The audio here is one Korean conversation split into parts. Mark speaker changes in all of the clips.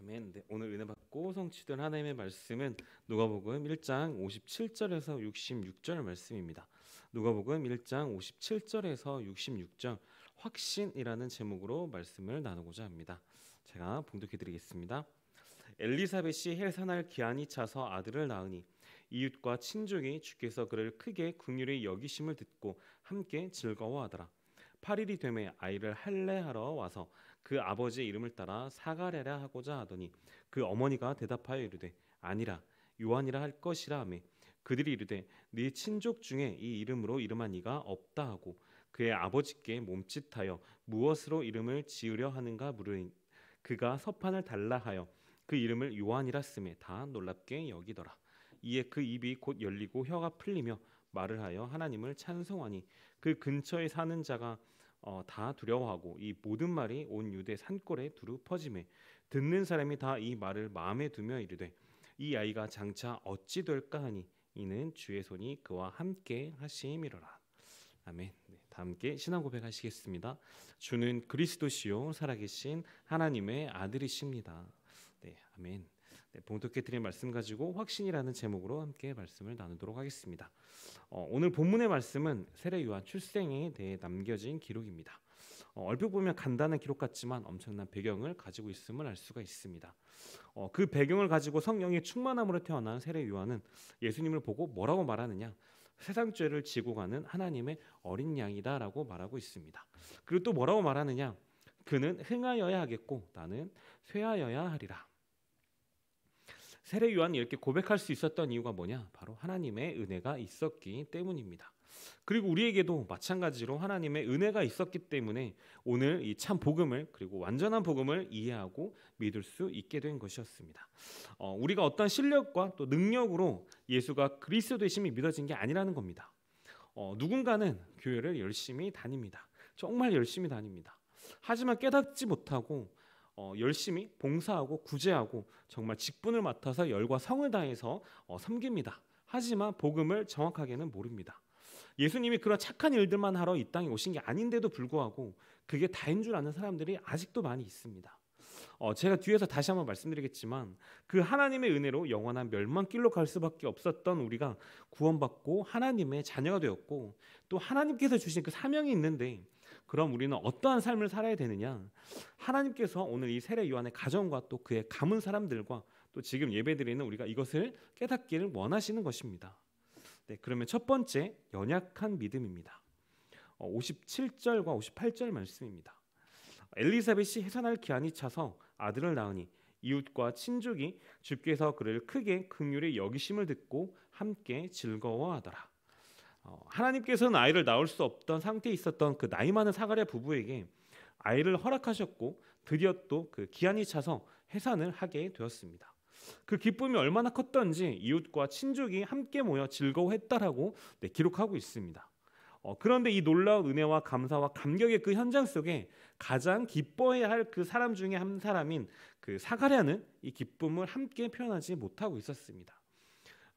Speaker 1: 아멘. 네, 오늘 은혜 받고 성취된 하나님의 말씀은 누가복음 1장 57절에서 66절 말씀입니다. 누가복음 1장 57절에서 66절 확신이라는 제목으로 말씀을 나누고자 합니다. 제가 봉독해 드리겠습니다. 엘리사벳이 헬산할 기한이 차서 아들을 낳으니 이웃과 친족이 주께서 그를 크게 긍휼히 여기심을 듣고 함께 즐거워하더라. 8일이 되매 아이를 할례하러 와서 그 아버지의 이름을 따라 사가랴라 하고자 하더니 그 어머니가 대답하여 이르되 아니라 요한이라 할 것이라 하매 그들이 이르되 네 친족 중에 이 이름으로 이름한 이가 없다 하고 그의 아버지께 몸짓하여 무엇으로 이름을 지으려 하는가 물으니 그가 서판을 달라 하여 그 이름을 요한이라 쓰매 다 놀랍게 여기더라 이에 그 입이 곧 열리고 혀가 풀리며 말을 하여 하나님을 찬송하니 그 근처에 사는 자가 어, 다 두려워하고 이 모든 말이 온 유대 산골에 두루 퍼짐에 듣는 사람이 다 이 말을 마음에 두며 이르되 이 아이가 장차 어찌 될까 하니 이는 주의 손이 그와 함께 하심이로라. 아멘. 네, 다 함께 신앙 고백하시겠습니다. 주는 그리스도시요 살아계신 하나님의 아들이십니다. 네, 아멘. 네, 봉독해 드린 말씀 가지고 확신이라는 제목으로 함께 말씀을 나누도록 하겠습니다. 어, 오늘 본문의 말씀은 세례 요한 출생에 대해 남겨진 기록입니다. 어, 얼핏 보면 간단한 기록 같지만 엄청난 배경을 가지고 있음을 알 수가 있습니다. 어, 그 배경을 가지고 성령의 충만함으로 태어난 세례 요한은 예수님을 보고 뭐라고 말하느냐? 세상 죄를 지고 가는 하나님의 어린 양이다라고 말하고 있습니다. 그리고 또 뭐라고 말하느냐? 그는 흥하여야 하겠고 나는 쇠하여야 하리라. 세례 요한이 이렇게 고백할 수 있었던 이유가 뭐냐? 바로 하나님의 은혜가 있었기 때문입니다. 그리고 우리에게도 마찬가지로 하나님의 은혜가 있었기 때문에 오늘 이 참 복음을 그리고 완전한 복음을 이해하고 믿을 수 있게 된 것이었습니다. 어, 우리가 어떤 실력과 또 능력으로 예수가 그리스도이심이 믿어진 게 아니라는 겁니다. 어, 누군가는 교회를 열심히 다닙니다. 정말 열심히 다닙니다. 하지만 깨닫지 못하고 어, 열심히 봉사하고 구제하고 정말 직분을 맡아서 열과 성을 다해서 어, 섬깁니다. 하지만 복음을 정확하게는 모릅니다. 예수님이 그런 착한 일들만 하러 이 땅에 오신 게 아닌데도 불구하고 그게 다인 줄 아는 사람들이 아직도 많이 있습니다. 어, 제가 뒤에서 다시 한번 말씀드리겠지만 그 하나님의 은혜로 영원한 멸망길로 갈 수밖에 없었던 우리가 구원받고 하나님의 자녀가 되었고 또 하나님께서 주신 그 사명이 있는데 그럼 우리는 어떠한 삶을 살아야 되느냐? 하나님께서 오늘 이 세례 요한의 가정과 또 그의 감은 사람들과 또 지금 예배드리는 우리가 이것을 깨닫기를 원하시는 것입니다. 네, 그러면 첫 번째 연약한 믿음입니다. 57절과 어, 58절 말씀입니다. 엘리사벳이 해산할 기한이 차서 아들을 낳으니 이웃과 친족이 주께서 그를 크게 긍휼히 여기심을 듣고 함께 즐거워하더라. 어, 하나님께서는 아이를 낳을 수 없던 상태에 있었던 그 나이 많은 사가랴 부부에게 아이를 허락하셨고 드디어 또 그 기한이 차서 해산을 하게 되었습니다. 그 기쁨이 얼마나 컸던지 이웃과 친족이 함께 모여 즐거워했다라고 네, 기록하고 있습니다. 어, 그런데 이 놀라운 은혜와 감사와 감격의 그 현장 속에 가장 기뻐해야 할 그 사람 중에 한 사람인 그 사가랴는 이 기쁨을 함께 표현하지 못하고 있었습니다.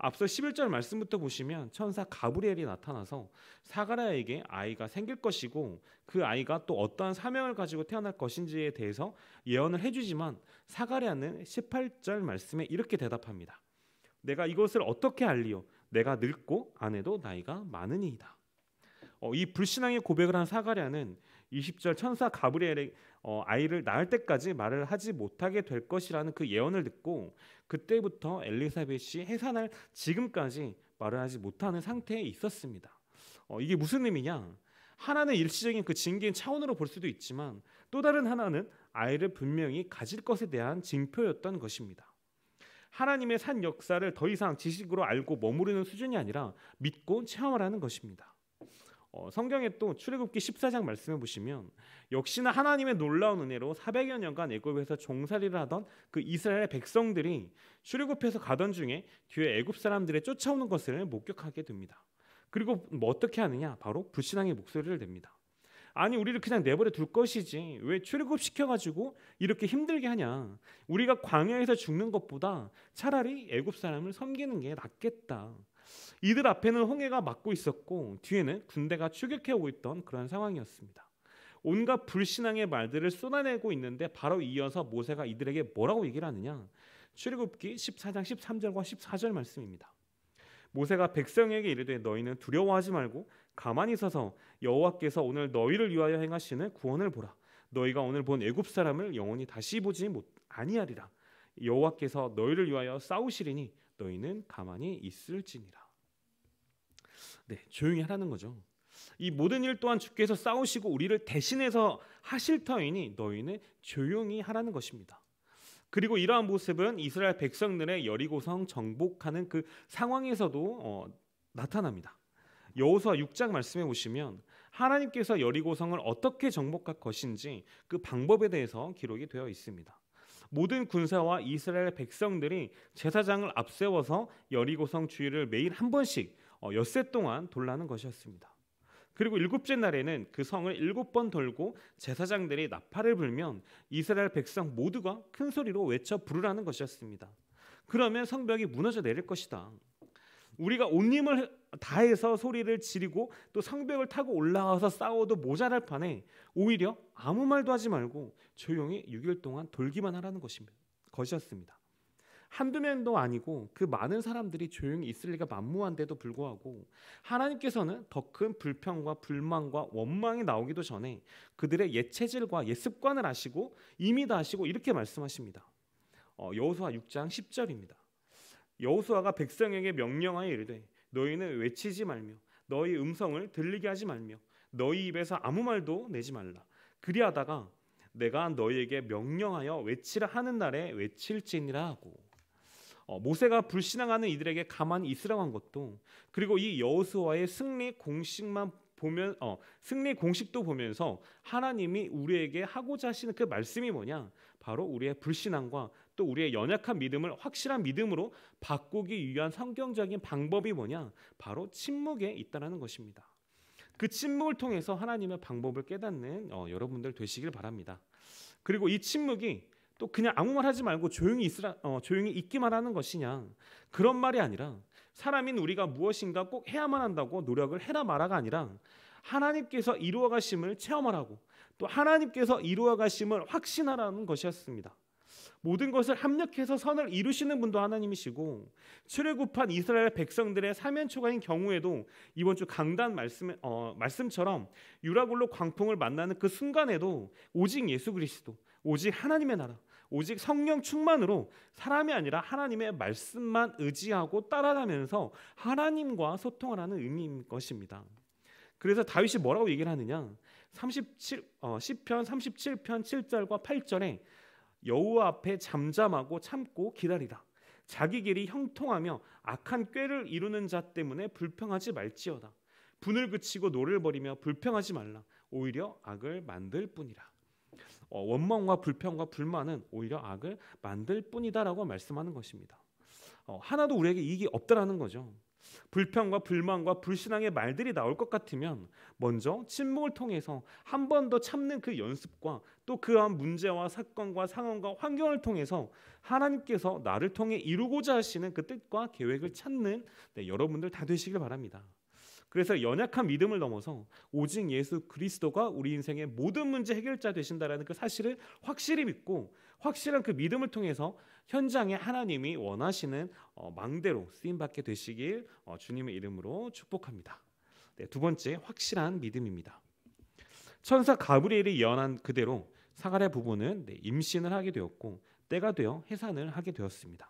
Speaker 1: 앞서 11절 말씀부터 보시면 천사 가브리엘이 나타나서 사가랴에게 아이가 생길 것이고 그 아이가 또 어떠한 사명을 가지고 태어날 것인지에 대해서 예언을 해주지만 사가랴는 18절 말씀에 이렇게 대답합니다. 내가 이것을 어떻게 알리요? 내가 늙고 아내도 나이가 많으니이다. 어, 이 불신앙의 고백을 한 사가랴는 20절 천사 가브리엘의 어, 아이를 낳을 때까지 말을 하지 못하게 될 것이라는 그 예언을 듣고 그때부터 엘리사벳이 해산할 지금까지 말을 하지 못하는 상태에 있었습니다. 어, 이게 무슨 의미냐? 하나는 일시적인 그 징계인 차원으로 볼 수도 있지만 또 다른 하나는 아이를 분명히 가질 것에 대한 징표였던 것입니다. 하나님의 산 역사를 더 이상 지식으로 알고 머무르는 수준이 아니라 믿고 체험을 하는 것입니다. 어, 성경에 또 출애굽기 14장 말씀해 보시면 역시나 하나님의 놀라운 은혜로 400여 년간 애굽에서 종살이를 하던 그 이스라엘 백성들이 출애굽해서 가던 중에 뒤에 애굽 사람들의 쫓아오는 것을 목격하게 됩니다. 그리고 뭐 어떻게 하느냐? 바로 불신앙의 목소리를 냅니다. 아니 우리를 그냥 내버려 둘 것이지 왜 출애굽 시켜가지고 이렇게 힘들게 하냐 우리가 광야에서 죽는 것보다 차라리 애굽 사람을 섬기는 게 낫겠다 이들 앞에는 홍해가 막고 있었고 뒤에는 군대가 추격해 오고 있던 그런 상황이었습니다. 온갖 불신앙의 말들을 쏟아내고 있는데 바로 이어서 모세가 이들에게 뭐라고 얘기를 하느냐? 출애굽기 14장 13절과 14절 말씀입니다. 모세가 백성에게 이르되 너희는 두려워하지 말고 가만히 서서 여호와께서 오늘 너희를 위하여 행하시는 구원을 보라. 너희가 오늘 본 애굽 사람을 영원히 다시 보지 못 아니하리라. 여호와께서 너희를 위하여 싸우시리니 너희는 가만히 있을지니라. 네, 조용히 하라는 거죠. 이 모든 일 또한 주께서 싸우시고 우리를 대신해서 하실 터이니 너희는 조용히 하라는 것입니다. 그리고 이러한 모습은 이스라엘 백성들의 여리고성 정복하는 그 상황에서도 어, 나타납니다. 여호수아 6장 말씀해 보시면 하나님께서 여리고성을 어떻게 정복할 것인지 그 방법에 대해서 기록이 되어 있습니다. 모든 군사와 이스라엘 백성들이 제사장을 앞세워서 여리고성 주위를 매일 한 번씩 어, 엿새 동안 돌라는 것이었습니다. 그리고 일곱째 날에는 그 성을 일곱 번 돌고 제사장들이 나팔을 불면 이스라엘 백성 모두가 큰 소리로 외쳐 부르라는 것이었습니다. 그러면 성벽이 무너져 내릴 것이다. 우리가 온힘을 다해서 소리를 지르고 또 성벽을 타고 올라와서 싸워도 모자랄 판에 오히려 아무 말도 하지 말고 조용히 6일 동안 돌기만 하라는 것이었습니다 한두 명도 아니고 그 많은 사람들이 조용히 있을 리가 만무한데도 불구하고 하나님께서는 더 큰 불평과 불만과 원망이 나오기도 전에 그들의 옛 체질과 옛 습관을 아시고 이미 다 아시고 이렇게 말씀하십니다. 어, 여호수아 6장 10절입니다. 여호수아가 백성에게 명령하여 이르되 너희는 외치지 말며 너희 음성을 들리게 하지 말며 너희 입에서 아무 말도 내지 말라 그리하다가 내가 너희에게 명령하여 외치라 하는 날에 외칠지니라 하고 어, 모세가 불신앙하는 이들에게 가만히 있으라고 한 것도 그리고 이 여호수아의 승리 공식만 보면 어, 승리 공식도 보면서 하나님이 우리에게 하고자 하시는 그 말씀이 뭐냐 바로 우리의 불신앙과 또 우리의 연약한 믿음을 확실한 믿음으로 바꾸기 위한 성경적인 방법이 뭐냐? 바로 침묵에 있다라는 것입니다. 그 침묵을 통해서 하나님의 방법을 깨닫는 어, 여러분들 되시길 바랍니다. 그리고 이 침묵이 또 그냥 아무 말 하지 말고 조용히 있으라 어, 조용히 있기만 하는 것이냐 그런 말이 아니라 사람인 우리가 무엇인가 꼭 해야만 한다고 노력을 해라 말아가 아니라 하나님께서 이루어 가심을 체험하라고 또 하나님께서 이루어 가심을 확신하라는 것이었습니다. 모든 것을 합력해서 선을 이루시는 분도 하나님이시고 출애굽한 이스라엘 백성들의 사면초가인 경우에도 이번 주 강단 말씀 어, 말씀처럼 유라굴로 광풍을 만나는 그 순간에도 오직 예수 그리스도 오직 하나님의 나라 오직 성령 충만으로 사람이 아니라 하나님의 말씀만 의지하고 따라가면서 하나님과 소통을 하는 의미인 것입니다. 그래서 다윗이 뭐라고 얘기를 하느냐? 37 어, 시편 37편 7절과 8절에 여호 앞에 잠잠하고 참고 기다리라. 자기 길이 형통하며 악한 꾀를 이루는 자 때문에 불평하지 말지어다. 분을 그치고 노를 버리며 불평하지 말라. 오히려 악을 만들 뿐이라. 어, 원망과 불평과 불만은 오히려 악을 만들 뿐이다라고 말씀하는 것입니다. 어, 하나도 우리에게 이익이 없다라는 거죠. 불평과 불만과 불신앙의 말들이 나올 것 같으면 먼저 침묵을 통해서 한 번 더 참는 그 연습과 또 그러한 문제와 사건과 상황과 환경을 통해서 하나님께서 나를 통해 이루고자 하시는 그 뜻과 계획을 찾는 네, 여러분들 다 되시길 바랍니다. 그래서 연약한 믿음을 넘어서 오직 예수 그리스도가 우리 인생의 모든 문제 해결자 되신다라는 그 사실을 확실히 믿고 확실한 그 믿음을 통해서 현장에 하나님이 원하시는 어, 망대로 쓰임받게 되시길 어, 주님의 이름으로 축복합니다. 네, 두 번째 확실한 믿음입니다. 천사 가브리엘이 예언한 그대로 사가랴 부부는 네, 임신을 하게 되었고 때가 되어 해산을 하게 되었습니다.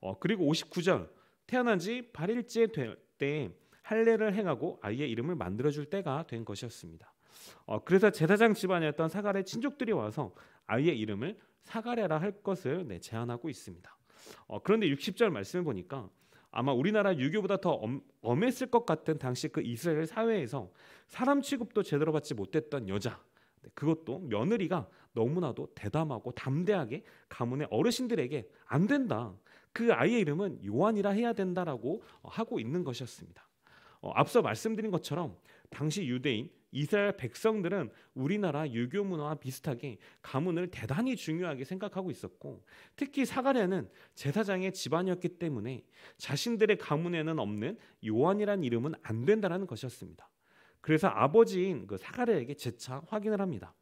Speaker 1: 어, 그리고 59절 태어난 지 8일째 될 때 할례를 행하고 아이의 이름을 만들어 줄 때가 된 것이었습니다. 어, 그래서 제사장 집안이었던 사가랴 친족들이 와서 아이의 이름을 사가랴라 할 것을 네, 제안하고 있습니다. 어, 그런데 60절 말씀을 보니까 아마 우리나라 유교보다 더 엄, 엄했을 것 같은 당시 그 이스라엘 사회에서 사람 취급도 제대로 받지 못했던 여자 네, 그것도 며느리가 너무나도 대담하고 담대하게 가문의 어르신들에게 안 된다. 그 아이의 이름은 요한이라 해야 된다라고 하고 있는 것이었습니다. 어, 앞서 말씀드린 것처럼 당시 유대인 이스라엘 백성들은 우리나라 유교 문화와 비슷하게 가문을 대단히 중요하게 생각하고 있었고 특히 사가랴는 제사장의 집안이었기 때문에 자신들의 가문에는 없는 요한이란 이름은 안 된다라는 것이었습니다. 그래서 아버지인 그 사가랴에게 재차 확인을 합니다.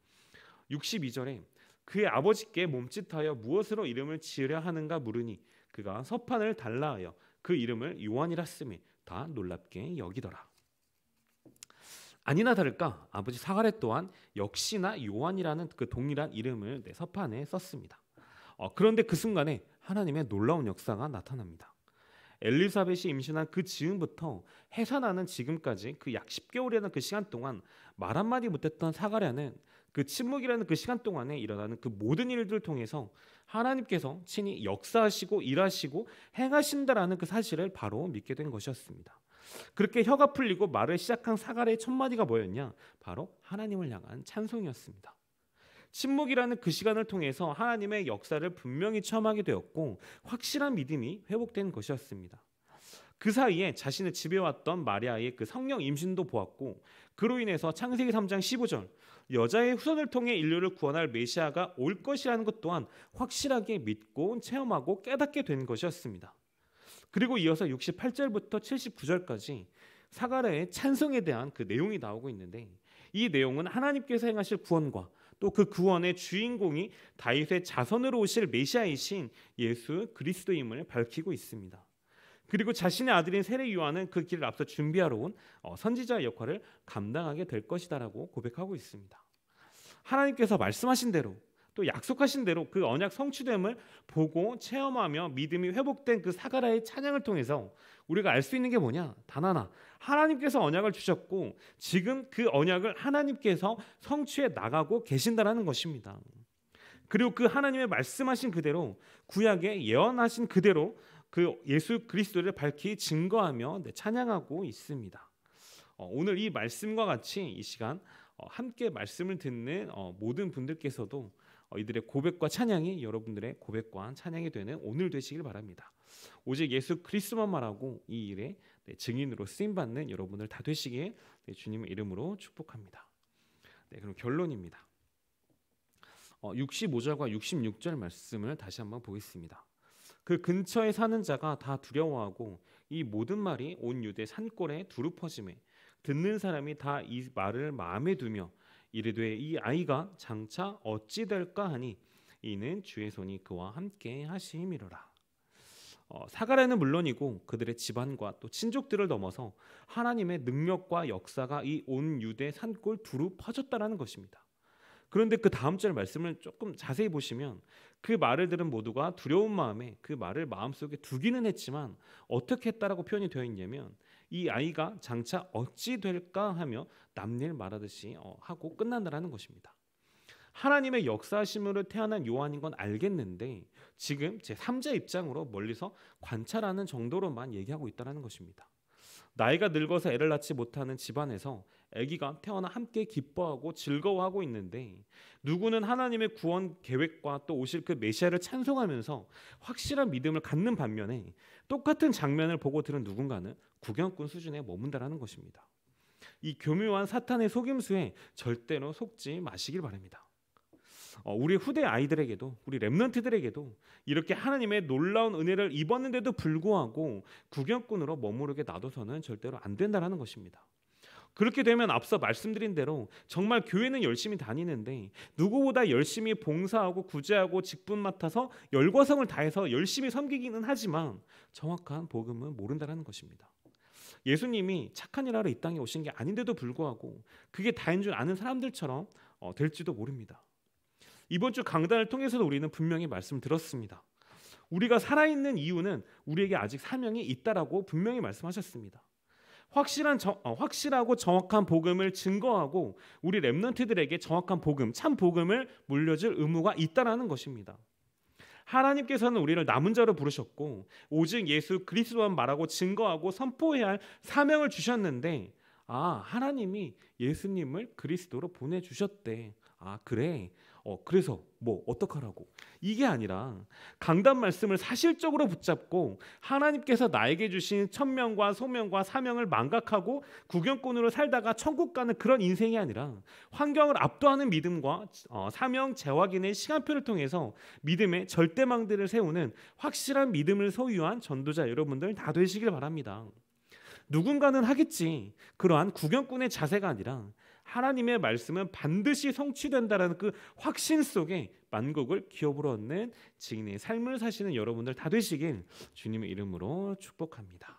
Speaker 1: 62절에 그의 아버지께 몸짓하여 무엇으로 이름을 지으려 하는가 물으니 그가 서판을 달라하여 그 이름을 요한이라 쓰매 다 놀랍게 여기더라. 아니나 다를까 아버지 사가랴 또한 역시나 요한이라는 그 동일한 이름을 내 서판에 썼습니다. 어, 그런데 그 순간에 하나님의 놀라운 역사가 나타납니다. 엘리사벳이 임신한 그 즈음부터 해산하는 지금까지 그 약 10개월이라는 그 시간 동안 말 한마디 못했던 사가랴는 그 침묵이라는 그 시간 동안에 일어나는 그 모든 일들을 통해서 하나님께서 친히 역사하시고 일하시고 행하신다라는 그 사실을 바로 믿게 된 것이었습니다. 그렇게 혀가 풀리고 말을 시작한 사가랴의 첫 마디가 뭐였냐? 바로 하나님을 향한 찬송이었습니다. 침묵이라는 그 시간을 통해서 하나님의 역사를 분명히 체험하게 되었고 확실한 믿음이 회복된 것이었습니다. 그 사이에 자신을 지배왔던 마리아의 그 성령 임신도 보았고 그로 인해서 창세기 3장 15절 여자의 후손을 통해 인류를 구원할 메시아가 올 것이라는 것 또한 확실하게 믿고 체험하고 깨닫게 된 것이었습니다. 그리고 이어서 68절부터 79절까지 사가랴의 찬송에 대한 그 내용이 나오고 있는데 이 내용은 하나님께서 행하실 구원과 또 그 구원의 주인공이 다윗의 자손으로 오실 메시아이신 예수 그리스도임을 밝히고 있습니다. 그리고 자신의 아들인 세례 요한은 그 길을 앞서 준비하러 온 어, 선지자 의 역할을 감당하게 될 것이다라고 고백하고 있습니다. 하나님께서 말씀하신 대로 또 약속하신 대로 그 언약 성취됨을 보고 체험하며 믿음이 회복된 그 사가라의 찬양을 통해서 우리가 알 수 있는 게 뭐냐? 단 하나. 하나님께서 언약을 주셨고 지금 그 언약을 하나님께서 성취해 나가고 계신다라는 것입니다. 그리고 그 하나님의 말씀하신 그대로 구약에 예언하신 그대로 그 예수 그리스도를 밝히 증거하며 네, 찬양하고 있습니다. 어, 오늘 이 말씀과 같이 이 시간 어, 함께 말씀을 듣는 어, 모든 분들께서도 어, 이들의 고백과 찬양이 여러분들의 고백과 찬양이 되는 오늘 되시길 바랍니다. 오직 예수 그리스도만 말하고 이 일에 네, 증인으로 쓰임 받는 여러분들 다 되시길 네, 주님의 이름으로 축복합니다. 네, 그럼 결론입니다. 65절과 어, 66절 말씀을 다시 한번 보겠습니다. 그 근처에 사는 자가 다 두려워하고 이 모든 말이 온 유대 산골에 두루 퍼짐에 듣는 사람이 다 이 말을 마음에 두며 이르되 이 아이가 장차 어찌 될까 하니 이는 주의 손이 그와 함께 하심이로라. 어, 사가랴는 물론이고 그들의 집안과 또 친족들을 넘어서 하나님의 능력과 역사가 이 온 유대 산골 두루 퍼졌다라는 것입니다. 그런데 그 다음 절 말씀을 조금 자세히 보시면 그 말을 들은 모두가 두려운 마음에 그 말을 마음속에 두기는 했지만 어떻게 했다라고 표현이 되어 있냐면 이 아이가 장차 어찌 될까 하며 남일 말하듯이 어, 하고 끝난다라는 것입니다. 하나님의 역사심으로 태어난 요한인 건 알겠는데 지금 제 3자 입장으로 멀리서 관찰하는 정도로만 얘기하고 있다는 것입니다. 나이가 늙어서 애를 낳지 못하는 집안에서 아기가 태어나 함께 기뻐하고 즐거워하고 있는데 누구는 하나님의 구원 계획과 또 오실 그 메시아를 찬송하면서 확실한 믿음을 갖는 반면에 똑같은 장면을 보고 들은 누군가는 구경꾼 수준에 머문다라는 것입니다. 이 교묘한 사탄의 속임수에 절대로 속지 마시길 바랍니다. 어, 우리 후대 아이들에게도 우리 렘넌트들에게도 이렇게 하나님의 놀라운 은혜를 입었는데도 불구하고 구경꾼으로 머무르게 놔둬서는 절대로 안 된다라는 것입니다. 그렇게 되면 앞서 말씀드린 대로 정말 교회는 열심히 다니는데 누구보다 열심히 봉사하고 구제하고 직분 맡아서 열과성을 다해서 열심히 섬기기는 하지만 정확한 복음은 모른다는 것입니다. 예수님이 착한 일 하러 이 땅에 오신 게 아닌데도 불구하고 그게 다인 줄 아는 사람들처럼 어, 될지도 모릅니다. 이번 주 강단을 통해서도 우리는 분명히 말씀 들었습니다. 우리가 살아있는 이유는 우리에게 아직 사명이 있다라고 분명히 말씀하셨습니다. 확실한 저, 어, 확실하고 정확한 복음을 증거하고 우리 렘넌트들에게 정확한 복음, 참 복음을 물려줄 의무가 있다라는 것입니다. 하나님께서는 우리를 남은 자로 부르셨고 오직 예수 그리스도만 말하고 증거하고 선포해야 할 사명을 주셨는데 아 하나님이 예수님을 그리스도로 보내주셨대 아 그래 어, 그래서 뭐 어떡하라고 이게 아니라 강단 말씀을 사실적으로 붙잡고 하나님께서 나에게 주신 천명과 소명과 사명을 망각하고 구경꾼으로 살다가 천국 가는 그런 인생이 아니라 환경을 압도하는 믿음과 어, 사명 재확인의 시간표를 통해서 믿음의 절대망대를 세우는 확실한 믿음을 소유한 전도자 여러분들 다 되시길 바랍니다. 누군가는 하겠지 그러한 구경꾼의 자세가 아니라 하나님의 말씀은 반드시 성취된다라는 그 확신 속에 만국을 기업으로 얻는 증인의 삶을 사시는 여러분들 다 되시길 주님의 이름으로 축복합니다.